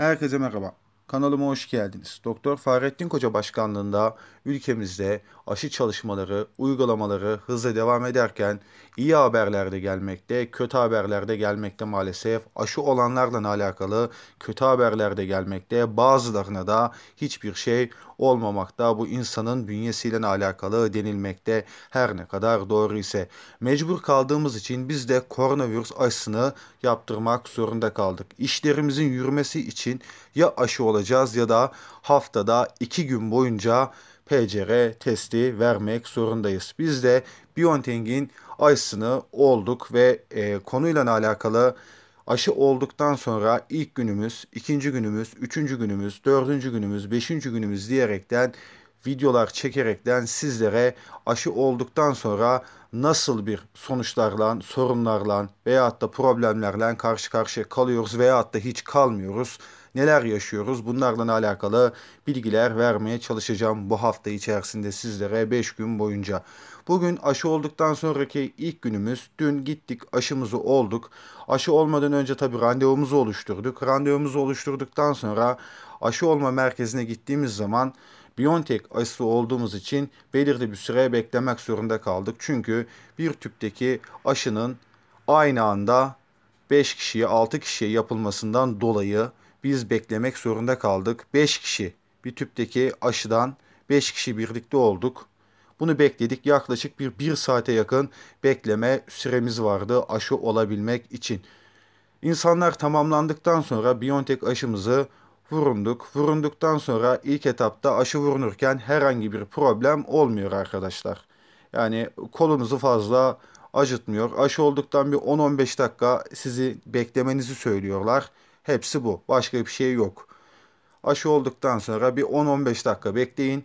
Herkese merhaba. Kanalıma hoş geldiniz. Doktor Fahrettin Koca başkanlığında ülkemizde aşı çalışmaları, uygulamaları hızla devam ederken iyi haberler de gelmekte, kötü haberler de gelmekte maalesef. Aşı olanlarla alakalı kötü haberler de gelmekte. Bazılarına da hiçbir şey olmamakta. Bu insanın bünyesiyle alakalı denilmekte her ne kadar doğru ise. Mecbur kaldığımız için biz de koronavirüs aşısını yaptırmak zorunda kaldık. İşlerimizin yürümesi için ya aşı olacak alacağız ya da haftada 2 gün boyunca PCR testi vermek zorundayız. Biz de BioNTech'in aşısını olduk ve e, konuyla alakalı aşı olduktan sonra ilk günümüz, ikinci günümüz, üçüncü günümüz, dördüncü günümüz, beşinci günümüz diyerekten videolar çekerekten sizlere aşı olduktan sonra nasıl bir sonuçlarla, sorunlarla veyahut da problemlerle karşı karşıya kalıyoruz veyahut da hiç kalmıyoruz neler yaşıyoruz Bunlardan alakalı bilgiler vermeye çalışacağım bu hafta içerisinde sizlere 5 gün boyunca. Bugün aşı olduktan sonraki ilk günümüz. Dün gittik aşımızı olduk. Aşı olmadan önce tabi randevumuzu oluşturduk. Randevumuzu oluşturduktan sonra aşı olma merkezine gittiğimiz zaman Biontech aşısı olduğumuz için belirli bir süre beklemek zorunda kaldık. Çünkü bir tüpteki aşının aynı anda 5 kişiye 6 kişiye yapılmasından dolayı biz beklemek zorunda kaldık. 5 kişi bir tüpteki aşıdan 5 kişi birlikte olduk. Bunu bekledik. Yaklaşık bir 1 saate yakın bekleme süremiz vardı aşı olabilmek için. İnsanlar tamamlandıktan sonra Biontech aşımızı vurunduk. Vurunduktan sonra ilk etapta aşı vurunurken herhangi bir problem olmuyor arkadaşlar. Yani kolunuzu fazla acıtmıyor. Aşı olduktan bir 10-15 dakika sizi beklemenizi söylüyorlar. Hepsi bu. Başka bir şey yok. Aşı olduktan sonra bir 10-15 dakika bekleyin.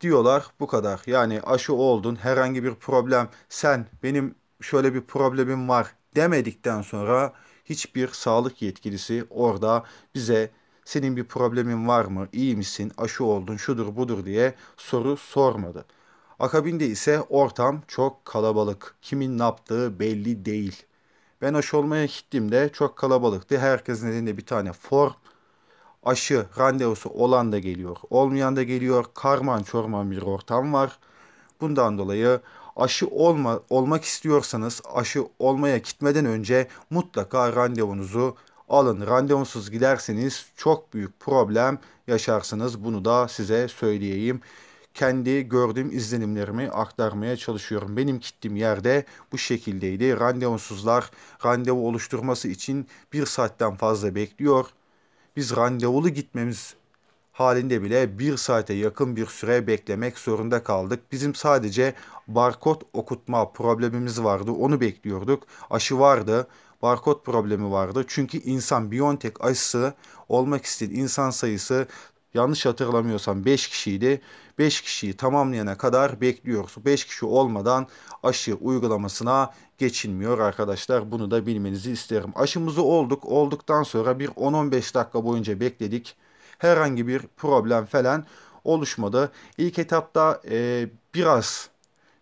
Diyorlar bu kadar. Yani aşı oldun herhangi bir problem sen benim şöyle bir problemim var demedikten sonra hiçbir sağlık yetkilisi orada bize senin bir problemin var mı, iyi misin, aşı oldun, şudur budur diye soru sormadı. Akabinde ise ortam çok kalabalık. Kimin ne yaptığı belli değil. Ben aşı olmaya gittiğimde çok kalabalıktı. Herkesin elinde bir tane form. Aşı randevusu olan da geliyor, olmayan da geliyor. Karman çorman bir ortam var. Bundan dolayı aşı olma, olmak istiyorsanız aşı olmaya gitmeden önce mutlaka randevunuzu alın. Randevusuz giderseniz çok büyük problem yaşarsınız. Bunu da size söyleyeyim kendi gördüğüm izlenimlerimi aktarmaya çalışıyorum. Benim gittiğim yerde bu şekildeydi. Randevusuzlar randevu oluşturması için bir saatten fazla bekliyor. Biz randevulu gitmemiz halinde bile bir saate yakın bir süre beklemek zorunda kaldık. Bizim sadece barkod okutma problemimiz vardı. Onu bekliyorduk. Aşı vardı. Barkod problemi vardı. Çünkü insan biyontek aşısı olmak isteyen insan sayısı yanlış hatırlamıyorsam 5 kişiydi. 5 kişiyi tamamlayana kadar bekliyoruz. 5 kişi olmadan aşı uygulamasına geçilmiyor arkadaşlar. Bunu da bilmenizi isterim. Aşımızı olduk. Olduktan sonra bir 10-15 dakika boyunca bekledik. Herhangi bir problem falan oluşmadı. İlk etapta e, biraz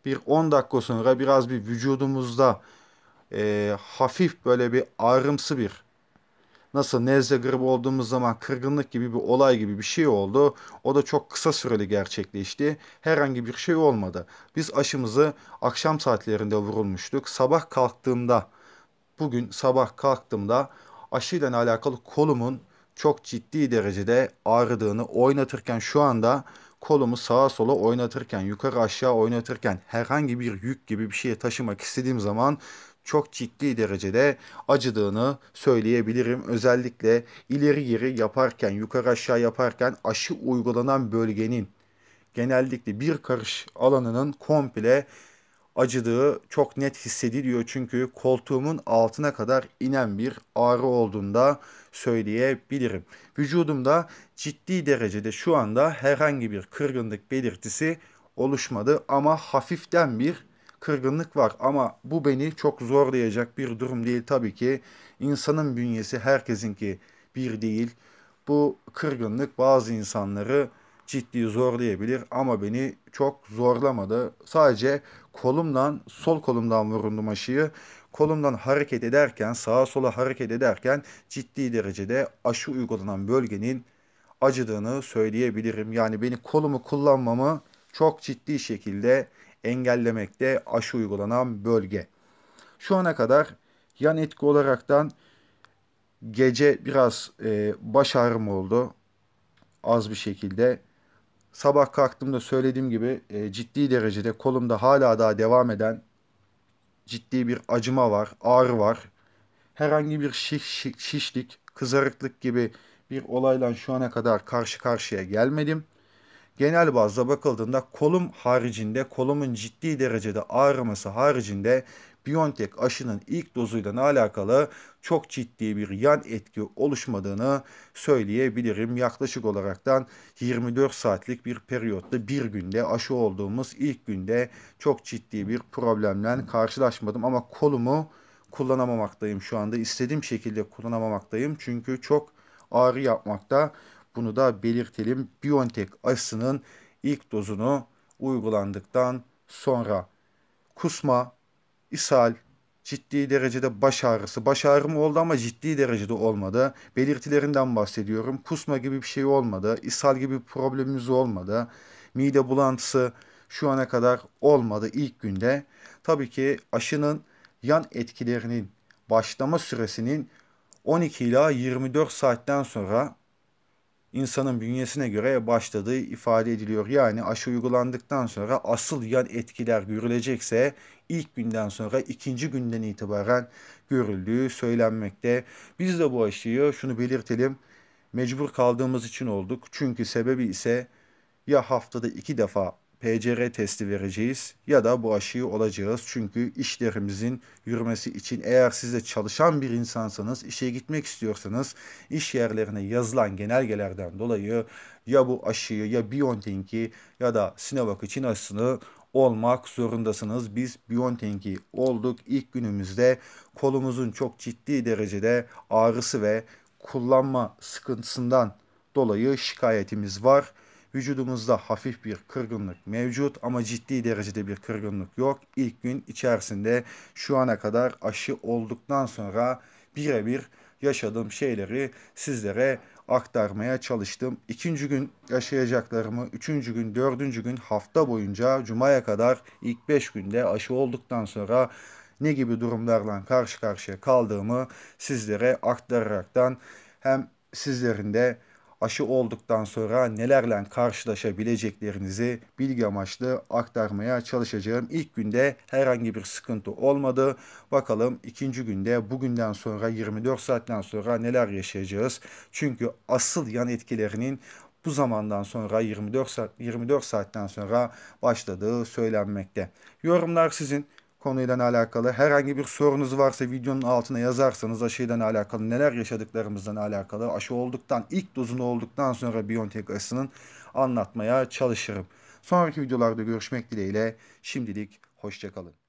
bir 10 dakika sonra biraz bir vücudumuzda e, hafif böyle bir ağrımsı bir nasıl nezle grip olduğumuz zaman kırgınlık gibi bir olay gibi bir şey oldu. O da çok kısa süreli gerçekleşti. Herhangi bir şey olmadı. Biz aşımızı akşam saatlerinde vurulmuştuk. Sabah kalktığımda bugün sabah kalktığımda aşıyla alakalı kolumun çok ciddi derecede ağrıdığını oynatırken şu anda kolumu sağa sola oynatırken yukarı aşağı oynatırken herhangi bir yük gibi bir şeye taşımak istediğim zaman çok ciddi derecede acıdığını söyleyebilirim. Özellikle ileri geri yaparken, yukarı aşağı yaparken aşı uygulanan bölgenin genellikle bir karış alanının komple acıdığı çok net hissediliyor. Çünkü koltuğumun altına kadar inen bir ağrı olduğunda söyleyebilirim. Vücudumda ciddi derecede şu anda herhangi bir kırgınlık belirtisi oluşmadı ama hafiften bir kırgınlık var ama bu beni çok zorlayacak bir durum değil tabii ki. İnsanın bünyesi herkesinki bir değil. Bu kırgınlık bazı insanları ciddi zorlayabilir ama beni çok zorlamadı. Sadece kolumdan, sol kolumdan vurundum aşıyı. Kolumdan hareket ederken, sağa sola hareket ederken ciddi derecede aşı uygulanan bölgenin acıdığını söyleyebilirim. Yani beni kolumu kullanmamı çok ciddi şekilde engellemekte aşı uygulanan bölge. Şu ana kadar yan etki olaraktan gece biraz e, baş ağrım oldu az bir şekilde. Sabah kalktığımda söylediğim gibi e, ciddi derecede kolumda hala daha devam eden ciddi bir acıma var, ağrı var. Herhangi bir şiş, şiş, şişlik, kızarıklık gibi bir olayla şu ana kadar karşı karşıya gelmedim genel bazda bakıldığında kolum haricinde, kolumun ciddi derecede ağrıması haricinde BioNTech aşının ilk dozuyla alakalı çok ciddi bir yan etki oluşmadığını söyleyebilirim. Yaklaşık olaraktan 24 saatlik bir periyotta bir günde aşı olduğumuz ilk günde çok ciddi bir problemle karşılaşmadım ama kolumu kullanamamaktayım şu anda. İstediğim şekilde kullanamamaktayım çünkü çok ağrı yapmakta bunu da belirtelim. BioNTech aşısının ilk dozunu uygulandıktan sonra kusma, ishal, ciddi derecede baş ağrısı. Baş ağrım oldu ama ciddi derecede olmadı. Belirtilerinden bahsediyorum. Kusma gibi bir şey olmadı. ishal gibi bir problemimiz olmadı. Mide bulantısı şu ana kadar olmadı ilk günde. Tabii ki aşının yan etkilerinin başlama süresinin 12 ila 24 saatten sonra insanın bünyesine göre başladığı ifade ediliyor. Yani aşı uygulandıktan sonra asıl yan etkiler görülecekse ilk günden sonra ikinci günden itibaren görüldüğü söylenmekte. Biz de bu aşıyı şunu belirtelim mecbur kaldığımız için olduk. Çünkü sebebi ise ya haftada iki defa PCR testi vereceğiz ya da bu aşıyı olacağız. Çünkü işlerimizin yürümesi için eğer siz de çalışan bir insansanız, işe gitmek istiyorsanız iş yerlerine yazılan genelgelerden dolayı ya bu aşıyı ya BioNTech'i ya da Sinovac için aşısını olmak zorundasınız. Biz BioNTech'i olduk. ilk günümüzde kolumuzun çok ciddi derecede ağrısı ve kullanma sıkıntısından dolayı şikayetimiz var. Vücudumuzda hafif bir kırgınlık mevcut ama ciddi derecede bir kırgınlık yok. İlk gün içerisinde şu ana kadar aşı olduktan sonra birebir yaşadığım şeyleri sizlere aktarmaya çalıştım. İkinci gün yaşayacaklarımı, üçüncü gün, dördüncü gün hafta boyunca cumaya kadar ilk beş günde aşı olduktan sonra ne gibi durumlarla karşı karşıya kaldığımı sizlere aktararaktan hem sizlerin de aşı olduktan sonra nelerle karşılaşabileceklerinizi bilgi amaçlı aktarmaya çalışacağım. İlk günde herhangi bir sıkıntı olmadı. Bakalım ikinci günde bugünden sonra 24 saatten sonra neler yaşayacağız. Çünkü asıl yan etkilerinin bu zamandan sonra 24 saat 24 saatten sonra başladığı söylenmekte. Yorumlar sizin konuyla alakalı herhangi bir sorunuz varsa videonun altına yazarsanız aşıyla alakalı neler yaşadıklarımızdan alakalı aşı olduktan ilk dozunu olduktan sonra Biontech aşısının anlatmaya çalışırım. Sonraki videolarda görüşmek dileğiyle şimdilik hoşçakalın.